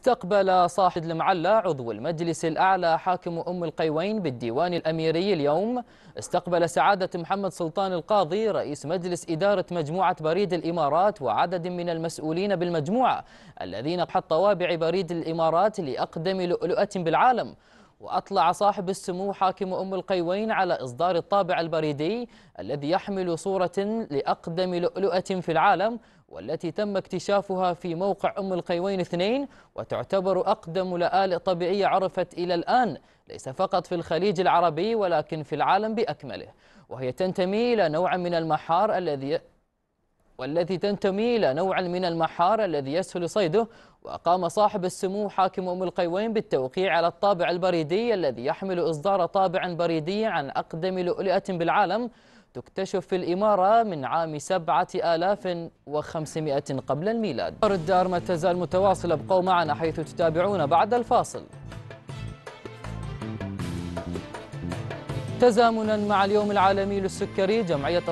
استقبل صاحب المعلى عضو المجلس الأعلى حاكم أم القيوين بالديوان الأميري اليوم استقبل سعادة محمد سلطان القاضي رئيس مجلس إدارة مجموعة بريد الإمارات وعدد من المسؤولين بالمجموعة الذين حط طوابع بريد الإمارات لأقدم لؤلؤة بالعالم وأطلع صاحب السمو حاكم أم القيوين على إصدار الطابع البريدي الذي يحمل صورة لأقدم لؤلؤة في العالم والتي تم اكتشافها في موقع أم القيوين اثنين وتعتبر أقدم لآلئ طبيعية عرفت إلى الآن ليس فقط في الخليج العربي ولكن في العالم بأكمله وهي تنتمي إلى نوع من المحار الذي والتي تنتمي إلى نوع من المحار الذي يسهل صيده وقام صاحب السمو حاكم أم القيوين بالتوقيع على الطابع البريدي الذي يحمل إصدار طابع بريدي عن أقدم لؤلئة بالعالم تكتشف في الإمارة من عام 7500 قبل الميلاد أخبار الدار ما تزال متواصلة ابقوا معنا حيث تتابعون بعد الفاصل تزامنا مع اليوم العالمي للسكري جمعية